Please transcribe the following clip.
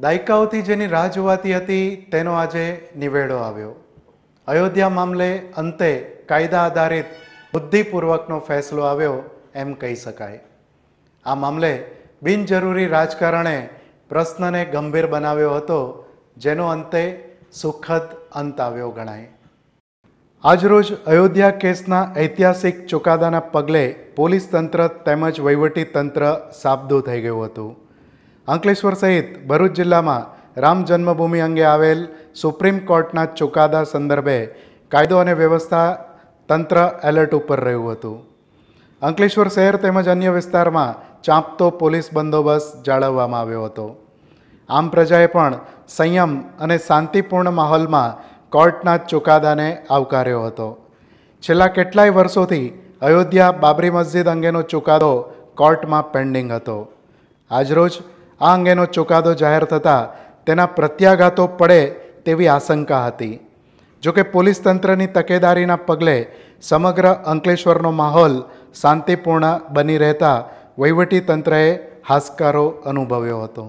દાયકાઓથી જેની રાહ જોવાતી હતી તેનો આજે નિવેડો આવ્યો અયોધ્યા મામલે અંતે કાયદા આધારિત બુદ્ધિપૂર્વકનો ફેસલો આવ્યો એમ કહી શકાય આ મામલે બિનજરૂરી રાજકારણે પ્રશ્નને ગંભીર બનાવ્યો હતો જેનો અંતે સુખદ અંત આવ્યો ગણાય આજરોજ અયોધ્યા કેસના ઐતિહાસિક ચુકાદાના પગલે પોલીસ તંત્ર તેમજ વહીવટી તંત્ર સાબદું થઈ ગયું હતું અંકલેશ્વર સહિત ભરૂચ જિલ્લામાં રામ જન્મભૂમિ અંગે આવેલ સુપ્રીમ કોર્ટના ચુકાદા સંદર્ભે કાયદો અને વ્યવસ્થા તંત્ર એલર્ટ ઉપર રહ્યું હતું અંકલેશ્વર શહેર તેમજ અન્ય વિસ્તારમાં ચાંપતો પોલીસ બંદોબસ્ત જાળવવામાં આવ્યો હતો આમ પ્રજાએ પણ સંયમ અને શાંતિપૂર્ણ માહોલમાં કોર્ટના ચુકાદાને આવકાર્યો હતો છેલ્લા કેટલાય વર્ષોથી અયોધ્યા બાબરી મસ્જિદ અંગેનો ચુકાદો કોર્ટમાં પેન્ડિંગ હતો આજરોજ આ અંગેનો ચુકાદો જાહેર થતાં તેના પ્રત્યાઘાતો પડે તેવી આશંકા હતી જોકે પોલીસ તંત્રની તકેદારીના પગલે સમગ્ર અંકલેશ્વરનો માહોલ શાંતિપૂર્ણ બની રહેતા વહીવટી તંત્રએ હાશકારો અનુભવ્યો હતો